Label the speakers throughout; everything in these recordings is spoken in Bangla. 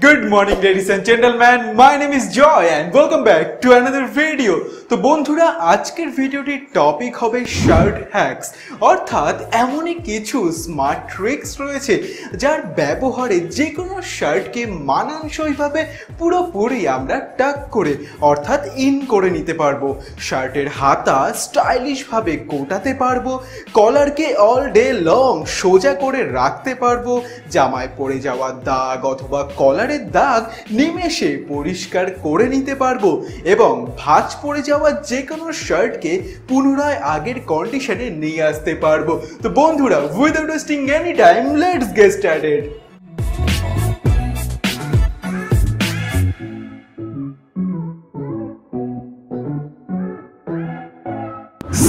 Speaker 1: Good morning ladies and gentlemen, my name is Joy and welcome back to another video. তো বন্ধুরা আজকের ভিডিওটির টপিক হবে শার্ট হ্যাক্স অর্থাৎ এমনই কিছু স্মার্ট ট্রিক্স রয়েছে যার ব্যবহারে যে কোনো শার্টকে মানানসইভাবে পুরোপুরি আমরা টাক করে অর্থাৎ ইন করে নিতে পারবো শার্টের হাতা স্টাইলিশভাবে গোটাতে পারবো কলারকে অল ডে লং সোজা করে রাখতে পারবো জামায় পড়ে যাওয়া দাগ অথবা কলারের দাগ নিমেষে পরিষ্কার করে নিতে পারবো এবং ভাঁজ পড়ে যাওয়া যাওয়া যে কোনো শার্টকে পুনরায় আগের কন্ডিশনে নিয়ে আসতে পারবো তো বন্ধুরা without wasting any time let's get started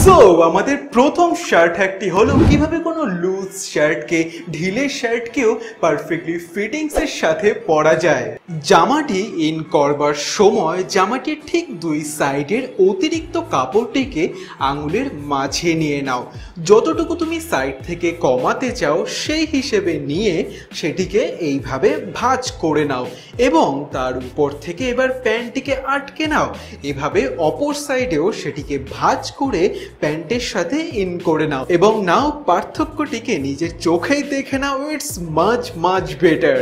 Speaker 1: so আমাদের প্রথম শার্ট হ্যাকটি হলো কিভাবে কোনো লুজ শার্টকে ঢিলে শার্টকেও পারফেক্টলি ফিটিংসের সাথে পরা যায় জামাটি ইন করবার সময় জামাটির ঠিক দুই সাইডের অতিরিক্ত কাপড়টিকে আঙুলের মাঝে নিয়ে নাও যতটুকু তুমি সাইড থেকে কমাতে চাও সেই হিসেবে নিয়ে সেটিকে এইভাবে ভাঁজ করে নাও এবং তার উপর থেকে এবার প্যান্টটিকে আটকে নাও এভাবে অপর সাইডেও সেটিকে ভাঁজ করে প্যান্টের সাথে ইন করে নাও এবং নাও পার্থক্যটিকে নিজের চোখেই দেখে নাও ইটস মাচ মাচ বেটার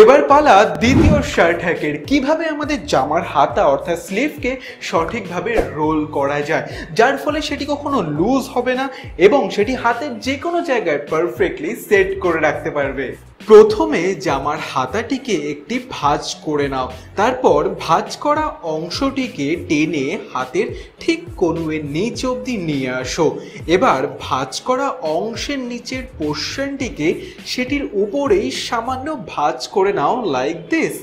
Speaker 1: এবার পালা দ্বিতীয় শার্ট হ্যাকের কিভাবে আমাদের জামার হাতা অর্থাৎ স্লিভকে সঠিকভাবে রোল করা যায় যার ফলে সেটি কখনো লুজ হবে না এবং সেটি হাতের যে কোনো জায়গায় পারফেক্টলি সেট করে রাখতে পারবে প্রথমে জামার হাতাটিকে একটি ভাঁজ করে নাও তারপর ভাঁজ করা অংশটিকে টেনে হাতের ঠিক কনুয়ের নিচ অবধি নিয়ে আসো এবার ভাঁজ করা অংশের নিচের পোর্শনটিকে সেটির উপরেই সামান্য ভাঁজ করে নাও লাইক দিস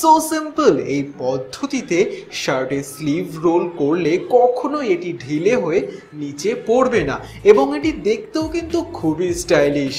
Speaker 1: সো সিম্পল এই পদ্ধতিতে শার্টের স্লিভ রোল করলে কখনো এটি ঢিলে হয়ে নিচে পড়বে না এবং এটি দেখতেও কিন্তু খুবই stylish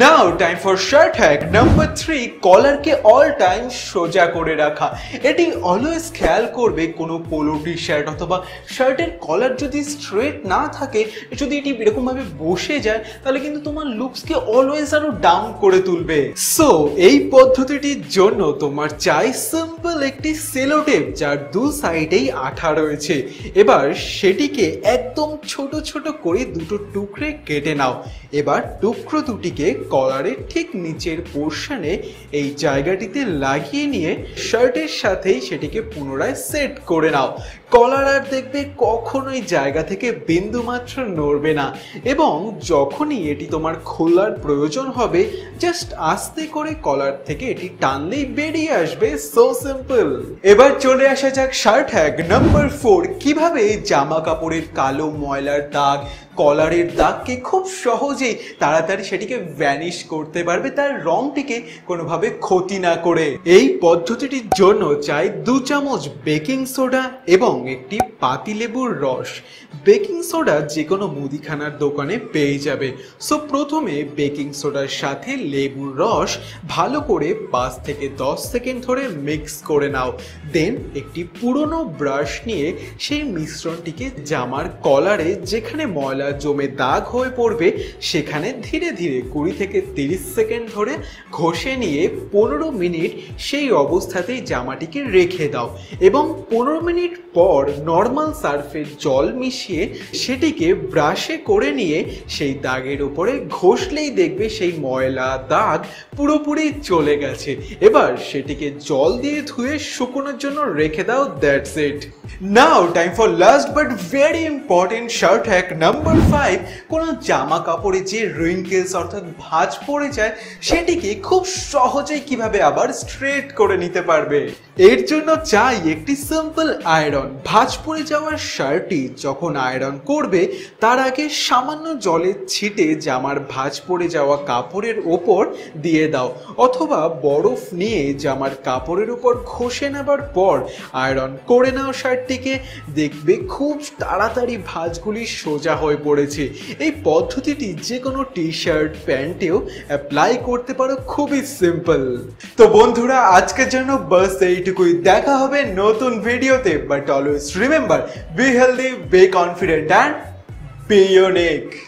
Speaker 1: now time for shirt hack track number three কলারকে অল টাইম সোজা করে রাখা এটি অলওয়েজ খেয়াল করবে কোনো পোলো টি শার্ট অথবা শার্টের কলার যদি স্ট্রেট না থাকে যদি এটি এরকমভাবে বসে যায় তাহলে কিন্তু তোমার লুকসকে অলওয়েজ আরও ডাউন করে তুলবে সো এই পদ্ধতিটির জন্য তোমার চাই সিম্পল একটি সেলোটেপ যার দু সাইডেই আঠা রয়েছে এবার সেটিকে একদম ছোট ছোট করে দুটো টুকরে কেটে নাও এবার টুকরো দুটিকে কলারের ঠিক নিচের পোর্শানে এই জায়গাটিতে লাগিয়ে নিয়ে শার্টের সাথেই সেটিকে পুনরায় সেট করে নাও কলার আর দেখবে কখনোই জায়গা থেকে বিন্দুমাত্র নড়বে না এবং যখনই এটি তোমার খোলার প্রয়োজন হবে জাস্ট আস্তে করে কলার থেকে এটি টানলেই বেরিয়ে আসবে সো সিম্পল এবার চলে আসা যাক শার্ট হ্যাক নাম্বার ফোর কিভাবে জামা কাপড়ের কালো ময়লার দাগ কলারের দাগকে খুব সহজেই তাড়াতাড়ি সেটিকে ভ্যানিশ করতে পারবে তার রংটিকে কোনোভাবে ক্ষতি না করে এই পদ্ধতিটির জন্য চাই দু চামচ বেকিং সোডা এবং একটি পাতিলেবুর রস বেকিং সোডা যে কোনো মুদিখানার দোকানে পেয়ে যাবে সো প্রথমে বেকিং সোডার সাথে লেবুর রস ভালো করে পাঁচ থেকে দশ সেকেন্ড ধরে মিক্স করে নাও দেন একটি পুরনো ব্রাশ নিয়ে সেই মিশ্রণটিকে জামার কলারে যেখানে ময়লা জমে দাগ হয়ে পড়বে সেখানে ধীরে ধীরে কুড়ি থেকে তিরিশ সেকেন্ড ধরে ঘষে নিয়ে পনেরো মিনিট সেই অবস্থাতেই জামাটিকে রেখে দাও এবং পনেরো মিনিট পর নর্মাল সার্ফের জল মিশিয়ে সেটিকে ব্রাশে করে নিয়ে সেই দাগের ওপরে ঘষলেই দেখবে সেই ময়লা দাগ পুরোপুরি চলে গেছে এবার সেটিকে জল দিয়ে ধুয়ে শুকোনোর জন্য রেখে দাও that's it now time for last but very important shirt hack number five কোনো জামা কাপড়ে যে রিঙ্কেলস অর্থাৎ ভাঁজ পড়ে যায় সেটিকে খুব সহজেই কিভাবে আবার স্ট্রেট করে নিতে পারবে এর জন্য চাই একটি সিম্পল আয়রন ভাঁজ পড়ে যাওয়ার শার্টটি যখন আয়রন করবে তার আগে সামান্য জলে ছিটে জামার ভাঁজ পড়ে যাওয়া কাপড়ের ওপর দিয়ে দাও অথবা বরফ নিয়ে জামার কাপড়ের উপর ঘষে নেবার পর আয়রন করে নাও শার্টটিকে দেখবে খুব তাড়াতাড়ি ভাঁজগুলি সোজা হয়ে পড়েছে এই পদ্ধতিটি যে কোনো টি শার্ট প্যান্টেও অ্যাপ্লাই করতে পারো খুবই সিম্পল তো বন্ধুরা আজকের জন্য বাস এইটুকুই দেখা হবে নতুন ভিডিওতে but always remember be healthy be confident and be unique